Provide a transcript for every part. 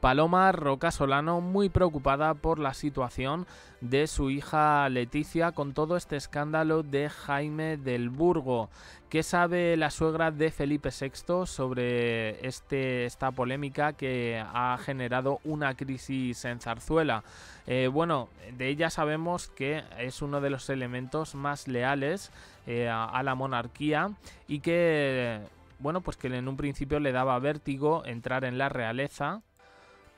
Paloma Roca Solano muy preocupada por la situación de su hija Leticia con todo este escándalo de Jaime del Burgo. ¿Qué sabe la suegra de Felipe VI sobre este, esta polémica que ha generado una crisis en Zarzuela? Eh, bueno, de ella sabemos que es uno de los elementos más leales eh, a, la monarquía y que... Bueno, pues que en un principio le daba vértigo entrar en la realeza,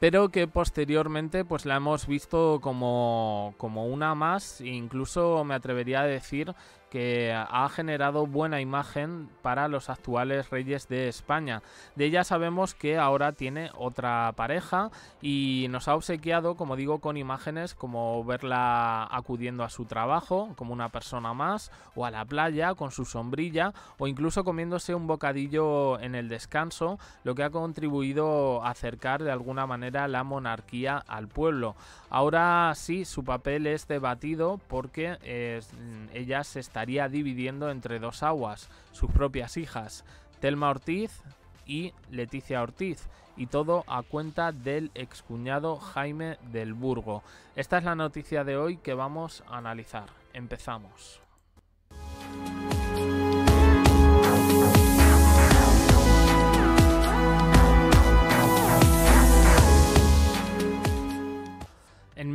pero que posteriormente pues la hemos visto como, como una más, incluso me atrevería a decir que ha generado buena imagen para los actuales reyes de España. De ella sabemos que ahora tiene otra pareja y nos ha obsequiado, como digo, con imágenes como verla acudiendo a su trabajo como una persona más o a la playa con su sombrilla o incluso comiéndose un bocadillo en el descanso, lo que ha contribuido a acercar de alguna manera la monarquía al pueblo. Ahora sí, su papel es debatido porque ella se está estaría dividiendo entre dos aguas, sus propias hijas, Telma Ortiz y Leticia Ortiz, y todo a cuenta del excuñado Jaime del Burgo. Esta es la noticia de hoy que vamos a analizar. Empezamos.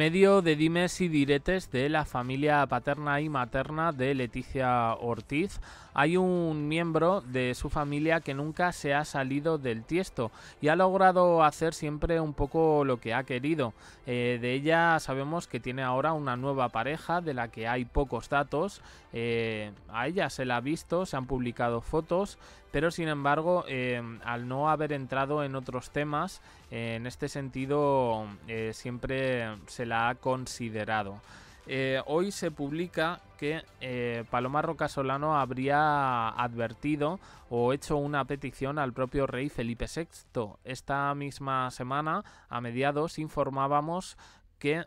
medio de dimes y diretes de la familia paterna y materna de Leticia Ortiz hay un miembro de su familia que nunca se ha salido del tiesto y ha logrado hacer siempre un poco lo que ha querido. Eh, de ella sabemos que tiene ahora una nueva pareja de la que hay pocos datos. Eh, a ella se la ha visto, se han publicado fotos, pero sin embargo, eh, al no haber entrado en otros temas, en este sentido siempre se la ha considerado. hoy se publica que Paloma eh, Palomar habría advertido o hecho una petición al propio rey Felipe VI. Esta misma semana, a mediados, informábamos que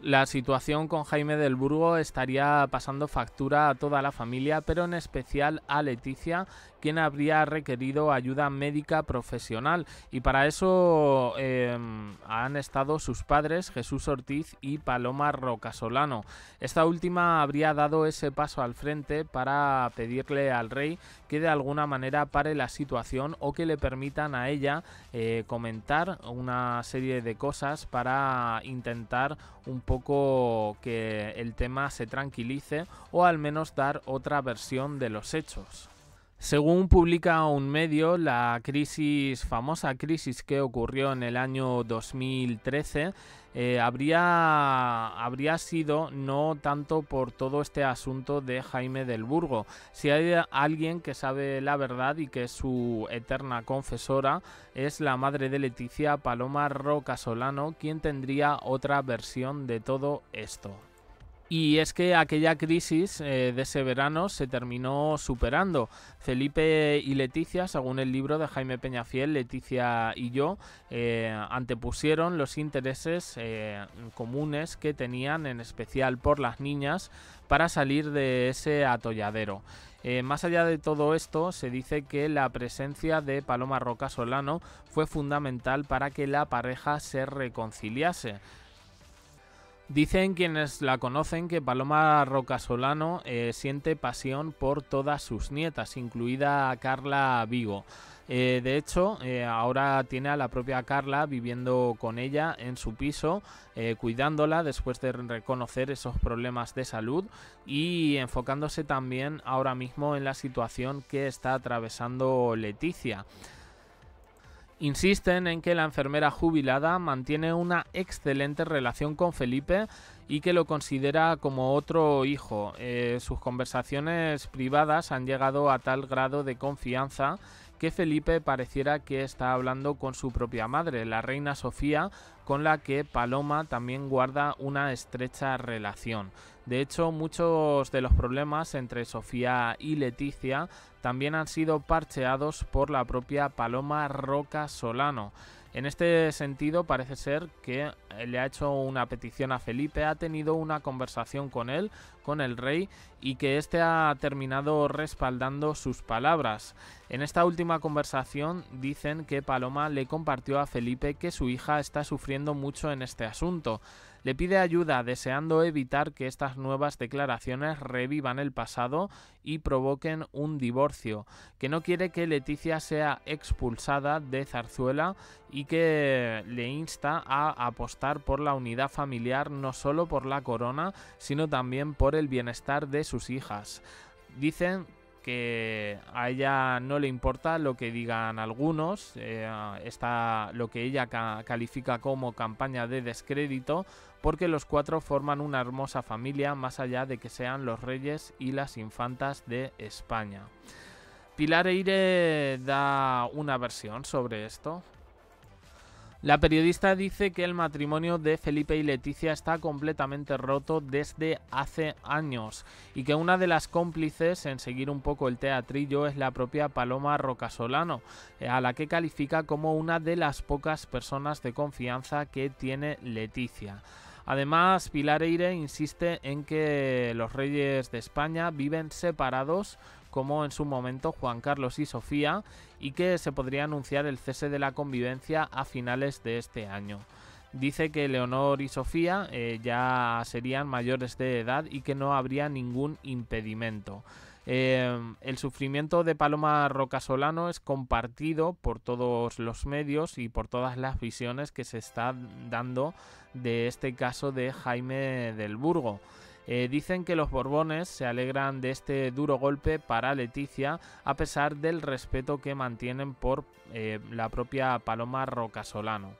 la situación con Jaime del Burgo estaría pasando factura a toda la familia, pero en especial a Leticia quien habría requerido ayuda médica profesional. Y para eso em, han estado sus padres, Jesús Ortiz y Paloma Rocasolano. Esta última habría dado ese paso al frente para pedirle al rey que de alguna manera pare la situación o que le permitan a ella eh, comentar una serie de cosas para intentar un poco que el tema se tranquilice o al menos dar otra versión de los hechos. Según publica un medio, la crisis, famosa crisis que ocurrió en el año 2013, eh, habría, habría sido no tanto por todo este asunto de Jaime del Burgo. Si hay alguien que sabe la verdad y que es su eterna confesora, es la madre de Leticia Paloma Roca Solano, quien tendría otra versión de todo esto. Y es que aquella crisis eh, de ese verano se terminó superando. Felipe y Leticia, según el libro de Jaime Peñafiel, Leticia y yo, eh, antepusieron los intereses eh, comunes que tenían, en especial por las niñas, para salir de ese atolladero. más allá de todo esto, se dice que la presencia de Paloma Roca Solano fue fundamental para que la pareja se reconciliase. Dicen quienes la conocen que Paloma Rocasolano eh, siente pasión por todas sus nietas, incluida Carla Vigo. Eh, de hecho, eh, ahora tiene a la propia Carla viviendo con ella en su piso, cuidándola después de reconocer esos problemas de salud y enfocándose también ahora mismo en la situación que está atravesando Leticia. Insisten en que la enfermera jubilada mantiene una excelente relación con Felipe y que lo considera como otro hijo. Eh, sus conversaciones privadas han llegado a tal grado de confianza que Felipe pareciera que está hablando con su propia madre, la reina Sofía, con la que Paloma también guarda una estrecha relación. De hecho, muchos de los problemas entre Sofía y Leticia también han sido parcheados por la propia Paloma Roca Solano. En este sentido, parece ser que eh, le ha hecho una petición a Felipe, ha tenido una conversación con él, con el rey, y que éste ha terminado respaldando sus palabras. En esta última conversación dicen que Paloma le compartió a Felipe que su hija está sufriendo mucho en este asunto le pide ayuda deseando evitar que estas nuevas declaraciones revivan el pasado y provoquen un divorcio, que no quiere que Leticia sea expulsada de Zarzuela y que le insta a apostar por la unidad familiar no solo por la corona, sino también por el bienestar de sus hijas. Dicen que a ella no le importa lo que digan algunos, eh, está lo que ella califica como campaña de descrédito, porque los cuatro forman una hermosa familia más allá de que sean los reyes y las infantas de España. Pilar Eire da una versión sobre esto. La periodista dice que el matrimonio de Felipe y Leticia está completamente roto desde hace años y que una de las cómplices en seguir un poco el teatrillo es la propia Paloma Rocasolano, eh, a la que califica como una de las pocas personas de confianza que tiene Leticia. Además, Pilar Eire insiste en que los reyes de España viven separados como en su momento Juan Carlos y Sofía, y que se podría anunciar el cese de la convivencia a finales de este año. Dice que Leonor y Sofía eh, ya serían mayores de edad y que no habría ningún impedimento. Eh, el sufrimiento de Paloma Rocasolano es compartido por todos los medios y por todas las visiones que se está dando de este caso de Jaime del Burgo. Eh, dicen que los Borbones se alegran de este duro golpe para Leticia a pesar del respeto que mantienen por eh, la propia Paloma Rocasolano.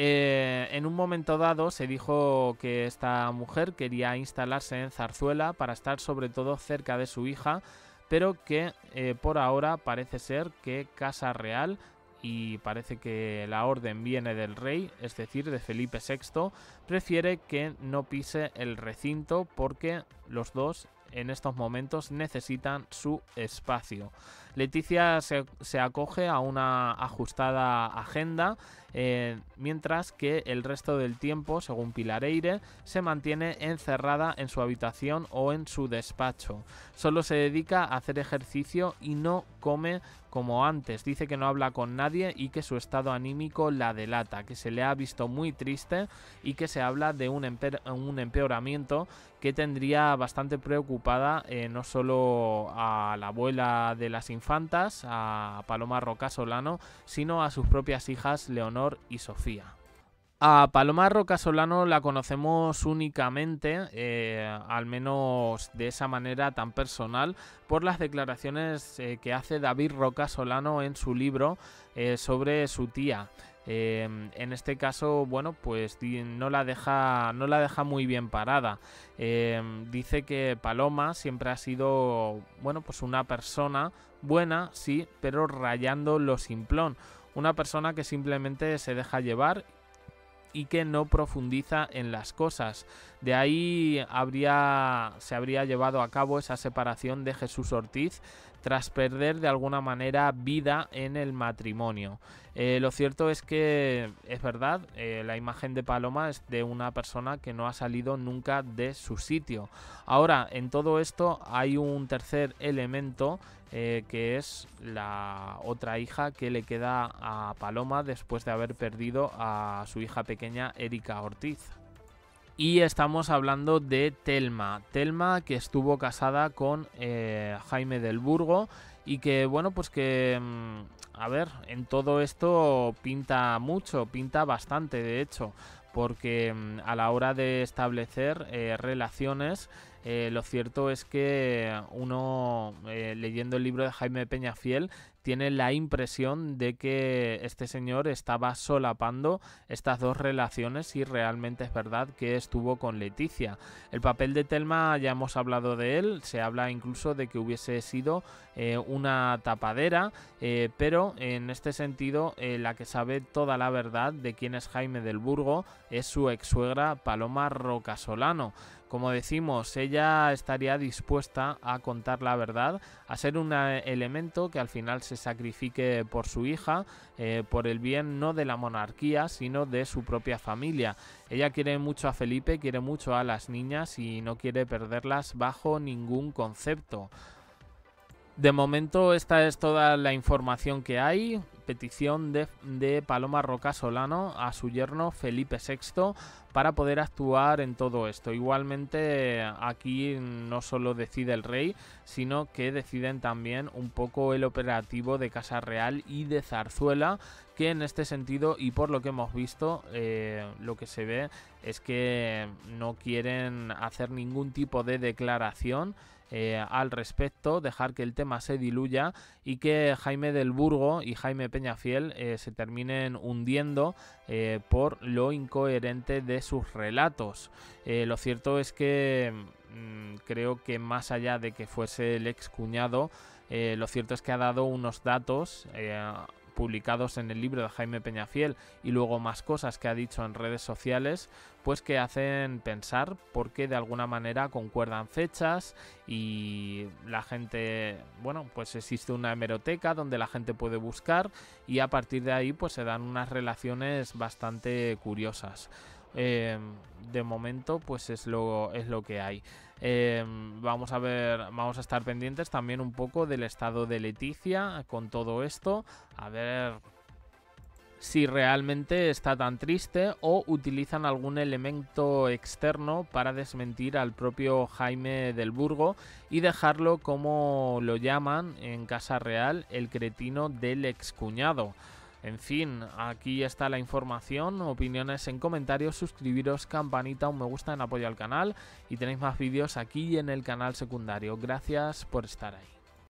Eh, en un momento dado se dijo que esta mujer quería instalarse en Zarzuela para estar sobre todo cerca de su hija, pero que por ahora parece ser que Casa Real y parece que la orden viene del rey, es decir, de Felipe VI, prefiere que no pise el recinto porque los dos en estos momentos necesitan su espacio. Leticia se, acoge a una ajustada agenda eh, mientras que el resto del tiempo, según Pilareire, se mantiene encerrada en su habitación o en su despacho. Solo se dedica a hacer ejercicio y no come como antes. Dice que no habla con nadie y que su estado anímico la delata, que se le ha visto muy triste y que se habla de un, empeoramiento que tendría bastante preocupada eh, no solo a la abuela de las infantas, a Paloma Roca Solano, sino a sus propias hijas Leonor y Sofía. A Paloma Roca Solano la conocemos únicamente, eh, al menos de esa manera tan personal, por las declaraciones eh, que hace David Roca Solano en su libro eh, sobre su tía. en este caso, bueno, pues no la deja, no la deja muy bien parada. dice que Paloma siempre ha sido, bueno, pues una persona buena, sí, pero rayando lo simplón una persona que simplemente se deja llevar y que no profundiza en las cosas. De ahí habría, se habría llevado a cabo esa separación de Jesús Ortiz tras perder de alguna manera vida en el matrimonio. Eh, lo cierto es que es verdad, eh, la imagen de Paloma es de una persona que no ha salido nunca de su sitio. Ahora, en todo esto hay un tercer elemento eh, que es la otra hija que le queda a Paloma después de haber perdido a su hija pequeña Erika Ortiz. Y estamos hablando de Telma. Telma que estuvo casada con eh, Jaime del Burgo y que bueno pues que mm, a ver en todo esto pinta mucho pinta bastante de hecho porque mm, a la hora de establecer eh, relaciones eh, lo cierto es que uno, eh, leyendo el libro de Jaime Peñafiel, tiene la impresión de que este señor estaba solapando estas dos relaciones y realmente es verdad que estuvo con Leticia. El papel de Telma ya hemos hablado de él, se habla incluso de que hubiese sido eh, una tapadera, pero en este sentido la que sabe toda la verdad de quién es Jaime del Burgo es su ex suegra Paloma Rocasolano. Como decimos, ella estaría dispuesta a contar la verdad, a ser un eh, elemento que al final se sacrifique por su hija, eh, por el bien no de la monarquía, sino de su propia familia. Ella quiere mucho a Felipe, quiere mucho a las niñas y no quiere perderlas bajo ningún concepto. De momento esta es toda la información que hay. Petición de, Paloma Roca Solano a su yerno Felipe VI para poder actuar en todo esto. Igualmente aquí no solo decide el rey, sino que deciden también un poco el operativo de Casa Real y de Zarzuela, que en este sentido y por lo que hemos visto, eh, lo que se ve es que no quieren hacer ningún tipo de declaración eh, al respecto, dejar que el tema se diluya y que Jaime del Burgo y Jaime Peñafiel eh, se terminen hundiendo eh, por lo incoherente de sus relatos. lo cierto es que mm, creo que más allá de que fuese el ex cuñado, lo cierto es que ha dado unos datos publicados en el libro de Jaime Peñafiel y luego más cosas que ha dicho en redes sociales, pues que hacen pensar porque de alguna manera concuerdan fechas y la gente, bueno, pues existe una hemeroteca donde la gente puede buscar y a partir de ahí pues se dan unas relaciones bastante curiosas. Eh, de momento pues es lo, es lo que hay. Eh, vamos a ver, vamos a estar pendientes también un poco del estado de Leticia con todo esto. A ver si realmente está tan triste o utilizan algún elemento externo para desmentir al propio Jaime del Burgo y dejarlo como lo llaman en Casa Real el cretino del excuñado. En fin, aquí está la información, opiniones en comentarios, suscribiros, campanita, un me gusta en apoyo al canal y tenéis más vídeos aquí en el canal secundario. Gracias por estar ahí.